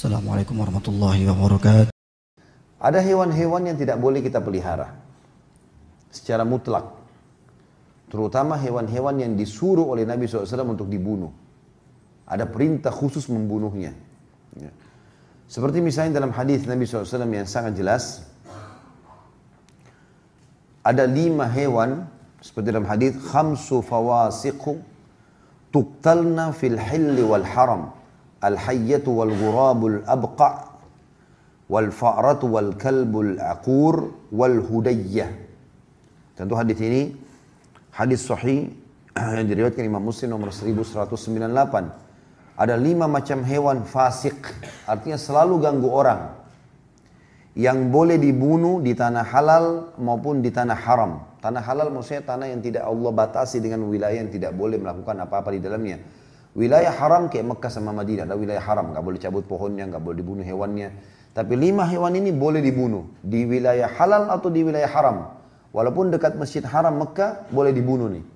Assalamualaikum warahmatullahi wabarakatuh. Ada hewan-hewan yang tidak boleh kita pelihara secara mutlak. Terutama hewan-hewan yang disuruh oleh Nabi SAW untuk dibunuh. Ada perintah khusus membunuhnya. Ya. Seperti misalnya dalam hadis Nabi SAW yang sangat jelas, ada lima hewan seperti dalam hadis khamsu fawasiqu tuktalna fil hilli wal haram al-hayyatu wal gurabul abqa wal fa'ratu wal kalbul aqur wal hudayyah. Tentu hadis ini hadis sahih yang diriwayatkan Imam Muslim nomor 1198. Ada lima macam hewan fasik, artinya selalu ganggu orang. Yang boleh dibunuh di tanah halal maupun di tanah haram. Tanah halal maksudnya tanah yang tidak Allah batasi dengan wilayah yang tidak boleh melakukan apa-apa di dalamnya Wilayah haram kayak Mekah sama Madinah ada wilayah haram, nggak boleh cabut pohonnya, nggak boleh dibunuh hewannya. Tapi lima hewan ini boleh dibunuh di wilayah halal atau di wilayah haram. Walaupun dekat masjid haram Mekah boleh dibunuh nih.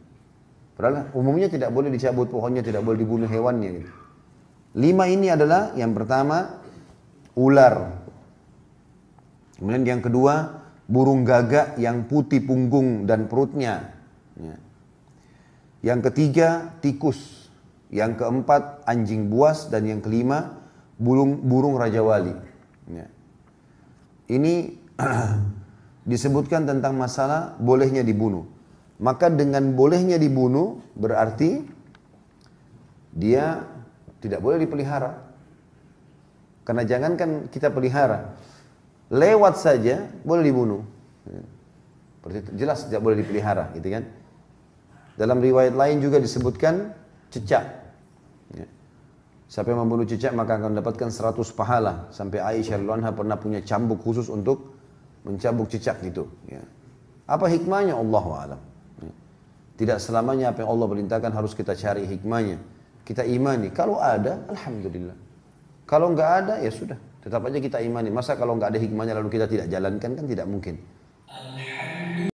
Padahal umumnya tidak boleh dicabut pohonnya, tidak boleh dibunuh hewannya. Gitu. Lima ini adalah yang pertama ular. Kemudian yang kedua burung gagak yang putih punggung dan perutnya. Ya. Yang ketiga tikus yang keempat anjing buas dan yang kelima burung burung raja wali. Ya. Ini disebutkan tentang masalah bolehnya dibunuh. Maka dengan bolehnya dibunuh berarti dia tidak boleh dipelihara. Karena jangankan kita pelihara, lewat saja boleh dibunuh. Ya. Jelas tidak boleh dipelihara, gitu kan? Dalam riwayat lain juga disebutkan cecak. Ya. Siapa yang membunuh cicak maka akan mendapatkan 100 pahala. Sampai Aisyah luanha pernah punya cambuk khusus untuk mencambuk cicak gitu. Ya. Apa hikmahnya Allah alam. Ya. Tidak selamanya apa yang Allah perintahkan harus kita cari hikmahnya. Kita imani. Kalau ada, alhamdulillah. Kalau nggak ada, ya sudah. Tetap aja kita imani. Masa kalau nggak ada hikmahnya lalu kita tidak jalankan kan tidak mungkin.